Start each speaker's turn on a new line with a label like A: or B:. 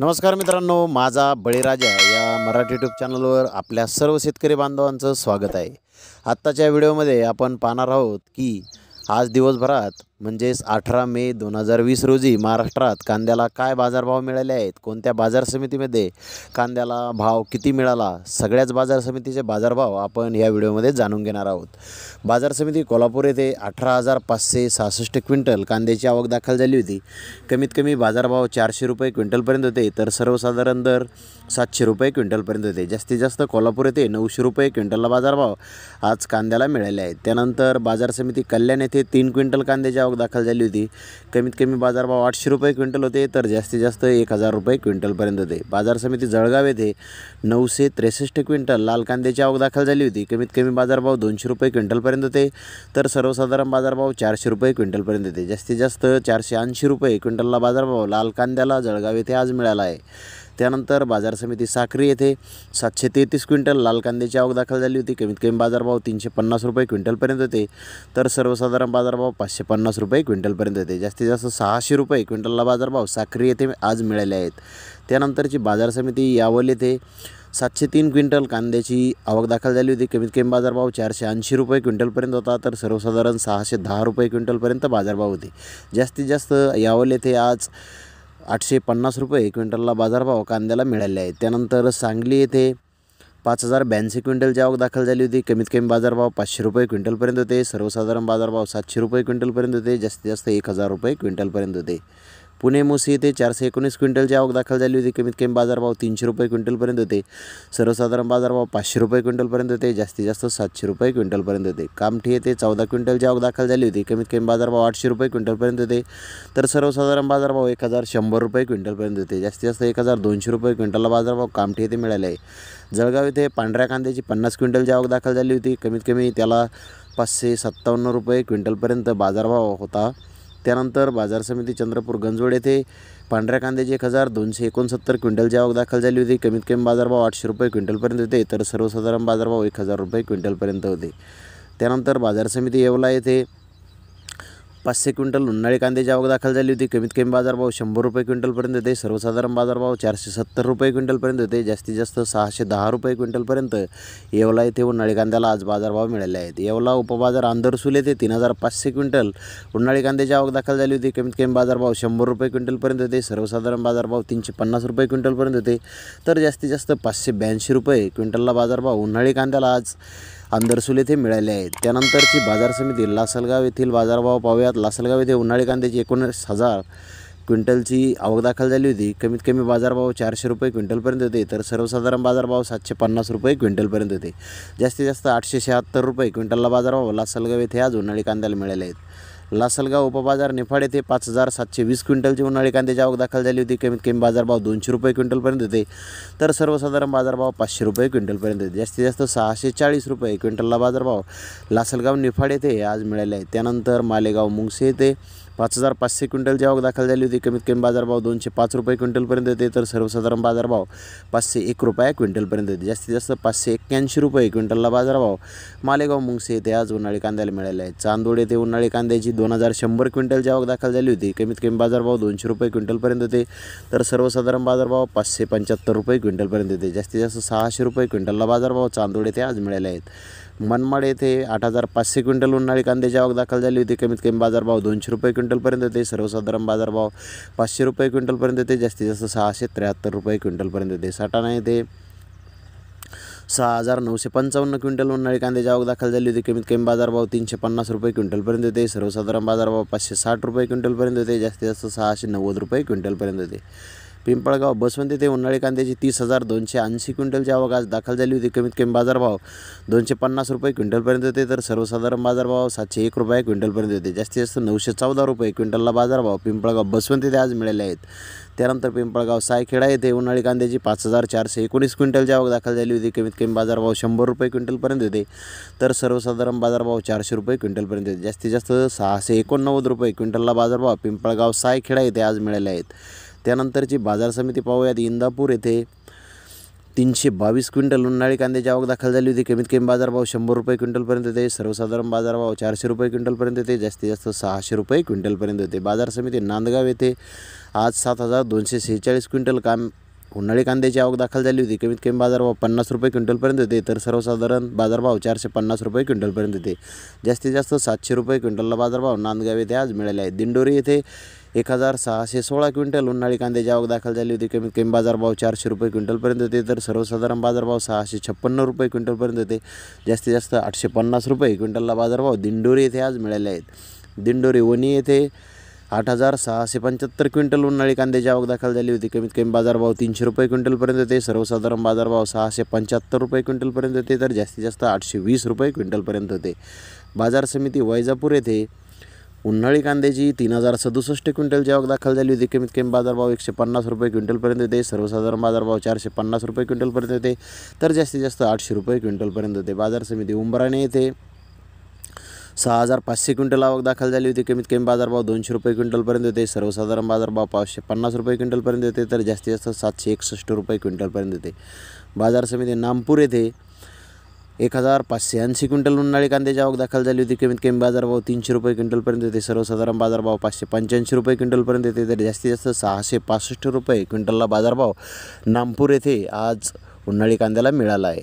A: नमस्कार मित्रांनो माझा बळीराजा या मराठी यूट्यूब चॅनलवर आपल्या सर्व शेतकरी बांधवांचं स्वागत आहे आत्ताच्या व्हिडिओमध्ये आपण पाहणार आहोत की आज दिवसभरात म्हणजेच अठरा मे दोन हजार वीस रोजी महाराष्ट्रात कांद्याला काय बाजारभाव मिळाले आहेत कोणत्या बाजार समितीमध्ये कांद्याला भाव किती मिळाला सगळ्याच बाजार समितीचे बाजारभाव आपण या व्हिडिओमध्ये जाणून घेणार आहोत बाजार समिती कोल्हापूर येथे अठरा हजार पाचशे सहासष्ट क्विंटल कांद्याची आवक दाखल झाली होती कमीत कमी बाजारभाव चारशे रुपये क्विंटलपर्यंत होते तर सर्वसाधारण दर सातशे रुपये क्विंटलपर्यंत होते जास्तीत जास्त कोल्हापूर येथे नऊशे रुपये क्विंटलला बाजारभाव आज कांद्याला मिळाले आहेत त्यानंतर बाजार समिती कल्याण येथे तीन क्विंटल कांद्याच्या आवक दाखल झाली होती कमीत कमी बाजारभाव आठशे रुपये क्विंटल होते तर जास्तीत जास्त एक हजार रुपये क्विंटलपर्यंत होते बाजार समिती जळगाव येथे नऊशे त्रेसष्ट क्विंटल लाल कांद्याची आवक दाखल झाली होती कमीत कमी बाजारभाव दोनशे रुपये क्विंटलपर्यंत होते तर सर्वसाधारण बाजारभाव चारशे रुपये क्विंटलपर्यंत होते जास्तीत जास्त चारशे ऐंशी रुपये क्विंटलला बाजारभाव लाल कांद्याला जळगाव येथे आज मिळाला आहे त्यानंतर बाजार समिती साखरी येथे सातशे तेहतीस क्विंटल लाल कांद्याची आवक दाखल झाली होती कमीत कमी बाजारभाव तीनशे पन्नास रुपये क्विंटलपर्यंत होते तर सर्वसाधारण बाजारभाव पाचशे पन्नास रुपये क्विंटलपर्यंत होते जास्तीत जास्त सहाशे रुपये क्विंटलला बाजारभाव साखरी येथे आज मिळाले आहेत त्यानंतरची बाजार समिती यावल येथे सातशे तीन क्विंटल कांद्याची आवक दाखल झाली होती कमीत कमी बाजारभाव चारशे ऐंशी रुपये क्विंटलपर्यंत होता तर सर्वसाधारण सहाशे दहा रुपये क्विंटलपर्यंत बाजारभाव होते जास्तीत जास्त यावल येथे आज आठशे पन्नास रुपये क्विंटलला बाजारभाव कांद्याला मिळाले आहे त्यानंतर सांगली येथे पाच हजार ब्याऐंशी क्विंटलची आवक दाखल झाली होती कमीत कमी बाजारभाव पाचशे रुपये क्विंटलपर्यंत होते सर्वसाधारण बाजारभाव सातशे रुपये क्विंटलपर्यंत होते जास्तीत जास्त एक हजार रुपये क्विंटलपर्यंत होते पुणे मुसी येथे चारशे एकोणीस क्विंटलची आवक दाखल झाली होती कमीत कमी बाजारभाव तीनशे रुपये क्विंटलपर्यंत होते सर्वसाधारण बाजारभाव पाचशे रुपये क्विंटलपर्यंत होते जास्तीत जास्त सातशे रुपये क्विंटलपर्यंत होते कामठी येथे चौदा क्विंटलची आवक दाखल झाली होती कमीत कमी बाजारभाव आठशे रुपये क्विंटलपर्यंत होते तर सर्वसाधारण बाजारभाव एक हजार शंभर रुपये क्विंटलपर्यंत होते जास्तीत जास्त एक हजार दोनशे रुपये क्विंटलला बाजारभाव कामठी येथे मिळाले आहे जळगाव येथे पांढऱ्या कांद्याची पन्नास क्विंटलची आवक दाखल झाली होती कमीत कमी त्याला पाचशे सत्तावन्न रुपये क्विंटलपर्यंत बाजारभाव होता त्यानंतर बाजार समिती चंद्रपूर गंजवड येथे पांढऱ्या कांद्याची एक हजार दोनशे एकोणसत्तर क्विंटलची आवक दाखल झाली होती कमीत कमी बाजारभाव आठशे रुपये क्विंटलपर्यंत होते तर सर्वसाधारण बाजारभाव एक हजार रुपये क्विंटलपर्यंत होते त्यानंतर बाजार समिती येवला येथे पाचशे क्विंटल उन्हाळी कांद्याची आवक दाखल झाली होती कमीत कमी बाजारभाव शंभर रुपये क्विंटलपर्यंत होते सर्वसाधारण बाजारभाव चारशे सत्तर रुपये क्विंटलपर्यंत होते जास्तीत जास्त सहाशे दहा रुपये क्विंटलपर्यंत येवला येथे उन्हाळी कांद्याला आज बाजारभाव मिळाले आहेत येवला उपबाजार आंधरसूल येथे तीन हजार पाचशे क्विंटल उन्हाळी कांद्याची आवक दाखल झाली होती कमीत कमी बाजारभाव शंभर रुपये क्विंटलपर्यंत होते सर्वसाधारण बाजारभाव तीनशे पन्नास रुपये क्विंटलपर्यंत होते तर जास्तीत जास्त पाचशे ब्याऐंशी रुपये क्विंटलला बाजारभाव उन्हाळी कांद्याला आज आंदरसुल येथे मिळाले आहेत त्यानंतरची बाजार समिती लासलगाव येथील बाजारभाव पाहूयात लासलगाव येथे उन्हाळी कांद्याची एकोणीस हजार क्विंटलची आवक दाखल झाली होती कमीत कमी बाजारभाव चारशे रुपये क्विंटलपर्यंत होते तर सर्वसाधारण बाजारभाव सातशे पन्नास रुपये क्विंटलपर्यंत होते जास्तीत जास्त आठशे शहात्तर रुपये क्विंटलला बाजारभाव लासलगाव येथे आज उन्हाळी कांद्याला मिळाले आहेत लासलगाव उपबाजार निफाड येथे पाच हजार सातशे वीस क्विंटलची उन्हाळी कांद्याची आवक दाखल झाली होती कमीत कमी बाजारभाव दोनशे रुपये क्विंटलपर्यंत होते तर सर्वसाधारण बाजारभाव पाचशे रुपये क्विंटलपर्यंत होते जास्तीत जास्त सहाशे चाळीस रुपये क्विंटलला बाजारभाव लासलगाव निफाड येथे आज मिळाले आहे त्यानंतर मालेगाव मुंगसे येथे पाच हजार पाचशे क्विंटल जेव्हा दाखल झाली होती कमीत कमी बाजारभाव दोनशे पाच रुपये क्विंटलपर्यंत येते तर सर्वसाधारण बाजारभाव पाचशे एक रुपये क्विंटलपर्यंत येते जास्तीत जास्त पाचशे एक्क्याऐंशी रुपये क्विंटलला बाजारभाव मालेगाव मुंगसे येथे आज उन्हाळी कांद्याला मिळाले आहे चांदोड येथे उन्हाळी कांद्याची दोन हजार शंभर क्विंटल आवक दाखल झाली होती कमीत कमी बाजारभाव दोनशे रुपये क्विंटलपर्यंत येते तर सर्वसाधारण बाजारभाव पाचशे पंच्याहत्तर रुपये क्विंटलपर्यंत येते जास्तीत जास्त सहाशे रुपये क्विंटलला बाजारभाव चांदोड येथे आज मिळाले आहेत मनमाड येथे आठ हजार पाचशे क्विंटल उन्हाळी कांद्याची आवक दाखल झाली होती कमीत कमी बाजारभाव दोनशे रुपये क्विंटलपर्यंत होते सर्वसाधारण बाजारभाव पाचशे रुपये क्विंटलपर्यंत होते जास्तीत जास्त सहाशे त्र्याहत्तर रुपये क्विंटलपर्यंत होते साठाणा येथे सहा हजार नऊशे पंचावन्न क्विंटल उन्हाळी कांद्याची आवक दाखल झाली होती कमीत कमी बाजारभाव तीनशे पन्नास रुपये क्विंटलपर्यंत होते सर्वसाधारण बाजारभाव पाचशे साठ रुपये क्विंटलपर्यंत होते जास्तीत जास्त सहाशे नव्वद रुपये क्विंटलपर्यंत होते पिंपळगाव बसवंती ते उन्हाळी कांद्याची तीस हजार दोनशे ऐंशी क्विंटलची आवक आज दाखल झाली होती कमीत कमी बाजारभाव दोनशे पन्नास रुपये क्विंटलपर्यंत होते तर सर्वसाधारण बाजारभाव सातशे एक रुपये क्विंटलपर्यंत होते जास्तीत जास्त नऊशे चौदा रुपये क्विंटलला बाजारभाव पिंपळगाव बसवंती ते आज मिळाले आहेत त्यानंतर पिंपळगाव सायखेडा येथे उन्हाळी कांद्याची पाच हजार चारशे एकोणीस क्विंटलची आवक दाखल झाली होती कमीत कमी बाजारभाव शंभर रुपये क्विंटलपर्यंत होते तर सर्वसाधारण बाजारभाव चारशे रुपये क्विंटलपर्यंत होते जास्तीत जास्त सहाशे एकोणनव्वद रुपये क्विंटलला बाजारभाव पिंपळगाव सायखेडा येथे आज मिळाले आहेत त्यानंतरची बाजार समिती पाहूयात इंदापूर येथे तीनशे बावीस क्विंटल उन्हाळी कांद्याची आवक दाखल झाली होती कमीत कमी बाजारभाव शंभर रुपये क्विंटलपर्यंत येते सर्वसाधारण बाजारभाव चारशे रुपये क्विंटलपर्यंत येते जास्तीत जास्त सहाशे रुपये क्विंटलपर्यंत होते बाजार समिती नांदगाव येथे आज सात हजार दोनशे सेहेचाळीस क्विंटल काम उन्हाळी कांद्याची आवक दाखल झाली होती कमीत कमी बाजारभाव पन्नास रुपये क्विंटलपर्यंत होते तर सर्वसाधारण बाजारभाव चारशे पन्नास रुपये क्विंटलपर्यंत होते जास्तीत जास्त सातशे रुपये क्विंटलला बाजारभाव नांदगाव येथे आज मिळाले आहे दिंडोरी येथे एक हजार सहाशे सोळा क्विंटल उन्हाळी कांद्याची आवक दाखल झाली होती कमीत कमी बाजारभाव चारशे रुपये क्विंटलपर्यंत होते तर सर्वसाधारण बाजारभाव सहाशे छप्पन्न रुपये क्विंटलपर्यंत होते जास्तीत जास्त आठशे पन्नास रुपये क्विंटलला बाजारभाव दिंडोरी येथे आज मिळाले आहेत दिंडोरी वणी येथे आठ हजार सहाशे पंच्याहत्तर क्विंटल उन्हाळी कांद्याची आवक दाखल झाली होती कमीत कमी बाजारभाव तीनशे रुपये क्विंटलपर्यंत होते सर्वसाधारण बाजारभाव सहाशे पंच्याहत्तर रुपये क्विंटलपर्यंत होते तर जास्तीत जास्त आठशे वीस रुपये क्विंटलपर्यंत होते बाजार समिती वैजापूर येथे उन्हाळी कांद्याची तीन हजार सदुसष्ट क्विंटलची आवक दाखल झाली होती कमीत कमी बाजारभाव एकशे पन्नास रुपये क्विंटलपर्यंत होते सर्वसाधारण बाजारभाव चारशे पन्नास रुपये क्विंटलपर्यंत होते तर जास्तीत जास्त आठशे रुपये क्विंटलपर्यंत होते बाजार समिती उंबराणे येथे सहा हजार पाचशे क्विंटल आवक दाखल झाली होती कमीत कमी बाजारभाव दोनशे रुपये क्विंटलपर्यंत होते सर्वसाधारण बाजारभाव पाचशे पन्नास रुपये क्विंटलपर्यंत होते तर जास्तीत जास्त सातशे एकसष्ट रुपये क्विंटलपर्यंत होते बाजार समिती नामपूर येथे एक हजार पाचशे ऐंशी क्विंटल उन्हाळी कांद्याची आवक दाखल झाली होती कमीत कमी बाजारभाव तीनशे रुपये क्विंटलपर्यंत येते सर्वसाधारण बाजारभाव पाचशे पंच्याऐंशी रुपये क्विंटलपर्यंत येते तर जास्तीत जास्त सहाशे पासष्ट रुपये क्विंटलला बाजारभाव नामपूर येथे आज उन्हाळी कांद्याला मिळाला आहे